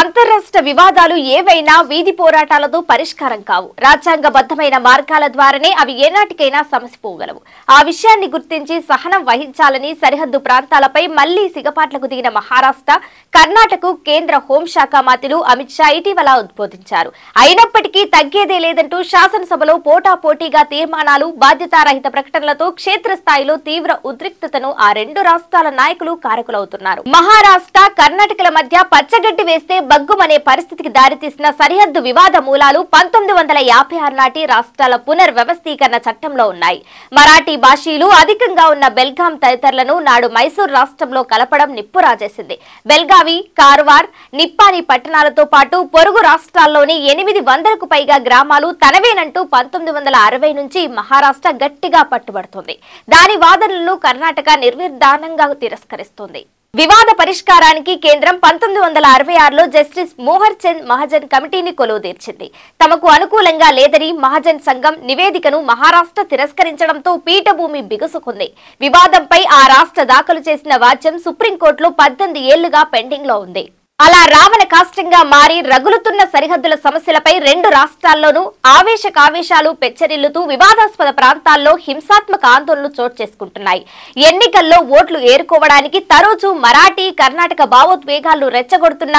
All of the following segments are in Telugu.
అంతర్రాష్ట్ర వివాదాలు ఏవైనా వీధి పోరాటాలతో పరిష్కారం కావు రాజ్యాంగబద్ధమైన మార్గాల ద్వారానే అవి ఏనాటికైనా సమసిపోగలవు ఆ విషయాన్ని గుర్తించి సహనం వహించాలని సరిహద్దు ప్రాంతాలపై మళ్లీ సిగపాట్లకు దిగిన మహారాష్ట్ర కర్ణాటక కేంద్ర హోంశాఖ మంత్రులు అమిత్ షా ఇటీవల ఉద్బోధించారు అయినప్పటికీ తగ్గేదే లేదంటూ శాసనసభలో పోటాపోటీగా తీర్మానాలు బాధ్యతారహిత ప్రకటనలతో క్షేత్రస్థాయిలో తీవ్ర ఉద్రిక్తతను ఆ రెండు రాష్ట్రాల నాయకులు కారకులవుతున్నారు మహారాష్ట్ర కర్ణాటకల మధ్య పచ్చగడ్డి వేస్తే లేకపోతే బగ్గుమనే పరిస్థితికి దారితీసిన సరిహద్దు వివాద మూలాలు పంతొమ్మిది వందల యాభై ఆరు నాటి రాష్ట్రాల పునర్వ్యవస్థీకరణ చట్టంలో ఉన్నాయి మరాఠీ భాషీలు అధికంగా ఉన్న బెల్గాం తదితరులను నాడు మైసూర్ రాష్ట్రంలో కలపడం నిప్పురాజేసింది బెల్గావి కార్వార్ నిప్పాని పట్టణాలతో పాటు పొరుగు రాష్ట్రాల్లోని ఎనిమిది వందలకు పైగా గ్రామాలు తనవేనంటూ పంతొమ్మిది వందల అరవై నుంచి మహారాష్ట్ర గట్టిగా పట్టుబడుతుంది దాని వాదనలను కర్ణాటక నిర్విధానంగా తిరస్కరిస్తుంది వివాద పరిష్కారానికి కేంద్రం పంతొమ్మిది వందల అరవై ఆరులో జస్టిస్ మోహర్ చంద్ మహాజన్ కమిటీని తీర్చింది తమకు అనుకూలంగా లేదని మహాజన్ సంఘం నివేదికను మహారాష్ట్ర తిరస్కరించడంతో పీఠభూమి బిగుసుకుంది వివాదంపై ఆ రాష్ట్ర దాఖలు చేసిన వాద్యం సుప్రీంకోర్టులో పద్దెనిమిది ఏళ్లుగా పెండింగ్లో ఉంది అలా రావణ కాష్టంగా మారి రగులుతున్న సరిహద్దుల సమస్యలపై రెండు రాష్ట్రాల్లోనూ ఆవేశకావేశాలు పెచ్చరిల్లుతూ వివాదాస్పద ప్రాంతాల్లో హింసాత్మక ఆందోళనలు చోటు చేసుకుంటున్నాయి ఎన్నికల్లో ఓట్లు ఏరుకోవడానికి తరచూ మరాఠీ కర్ణాటక భావోద్వేగాలను రెచ్చగొడుతున్న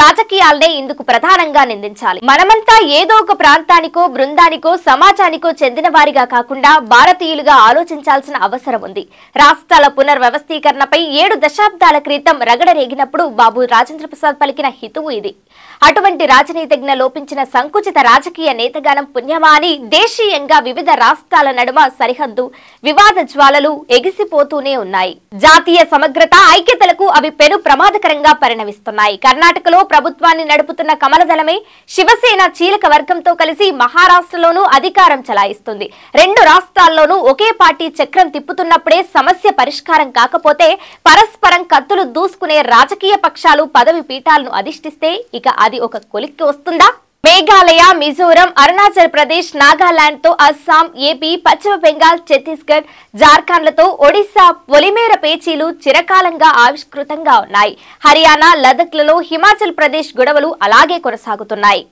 రాజకీయాలనే ఇందుకు ప్రధానంగా నిందించాలి మనమంతా ఏదో ఒక ప్రాంతానికో బృందానికో సమాజానికో చెందిన వారిగా కాకుండా భారతీయులుగా ఆలోచించాల్సిన అవసరం ఉంది రాష్ట్రాల పునర్వ్యవస్థీకరణపై ఏడు దశాబ్దాల క్రితం రగడరేగినప్పుడు బాబు రాజేంద్ర ప్రసాద్ పలికిన హితువు ఇది అటువంటి రాజనీతిజ్ఞ లోపించిన సంకుచిత రాజకీయ నేతగానం పుణ్యమా దేశీయంగా వివిధ రాష్ట్రాల నడుమ సరిహద్దు వివాద జ్వాలలు ఎగిసిపోతూనే ఉన్నాయి జాతీయ సమగ్రత ఐక్యతలకు అవి పెను ప్రమాదకరంగా పరిణమిస్తున్నాయి కర్ణాటకలో ప్రభుత్వాన్ని నడుపుతున్న కమలదళమే శివసేన చీలక వర్గంతో కలిసి మహారాష్ట్రలోనూ అధికారం చలాయిస్తుంది రెండు రాష్ట్రాల్లోనూ ఒకే పార్టీ చక్రం తిప్పుతున్నప్పుడే సమస్య పరిష్కారం కాకపోతే పరస్పరం కత్తులు దూసుకునే రాజకీయ పక్షాలు పదవి పీఠాలను అధిష్టిస్తే ఇక అది ఒక కొలిక్కి వస్తుందా మేఘాలయ మిజోరం అరుణాచల్ ప్రదేశ్ నాగాలాండ్ తో అస్సాం ఏపీ పశ్చిమ బెంగాల్ ఛత్తీస్గఢ్ జార్ఖండ్లతో ఒడిశా పొలిమేర పేచీలు చిరకాలంగా ఆవిష్కృతంగా ఉన్నాయి హర్యానా లదక్లలో హిమాచల్ ప్రదేశ్ గొడవలు అలాగే కొనసాగుతున్నాయి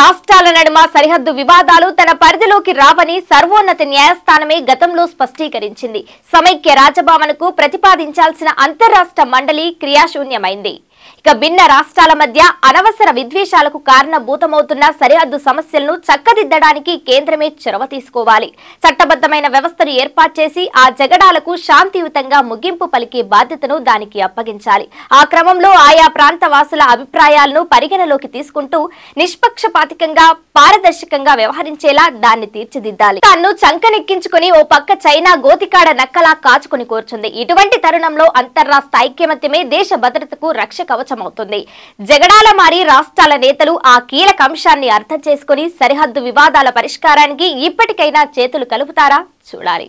రాష్ట్రాల నడుమ సరిహద్దు వివాదాలు తన పరిధిలోకి రావని సర్వోన్నత న్యాయస్థానమే గతంలో స్పష్టీకరించింది సమైక్య రాజభవన్ ప్రతిపాదించాల్సిన అంతరాష్ట్ర మండలి క్రియాశూన్యమైంది ఇక భిన్న రాష్ట్రాల మధ్య అనవసర విద్వేషాలకు కారణభూతమవుతున్న సరిహద్దు సమస్యలను చక్కదిద్దడానికి కేంద్రమే చొరవ తీసుకోవాలి చట్టబద్దమైన వ్యవస్థను ఏర్పాటు చేసి ఆ జగడాలకు శాంతియుతంగా ముగింపు పలికే బాధ్యతను దానికి అప్పగించాలి ఆ క్రమంలో ఆయా ప్రాంత వాసుల అభిప్రాయాలను పరిగణలోకి తీసుకుంటూ నిష్పక్షపాతికంగా పారదర్శకంగా వ్యవహరించేలా దాన్ని తీర్చిదిద్దాలి తాను చంకనెక్కించుకుని ఓ పక్క చైనా గోతికాడ నక్కలా కాచుకుని కోర్చుంది ఇటువంటి తరుణంలో అంతర్రాష్ట్ర ఐక్యమత్యమే దేశ భద్రతకు రక్ష కవచం ఆలోచమవుతుంది జగడాల మారి రాష్ట్రాల నేతలు ఆ కీలక అంశాన్ని అర్థం చేసుకుని సరిహద్దు వివాదాల పరిష్కారానికి ఇప్పటికైనా చేతులు కలుపుతారా చూడాలి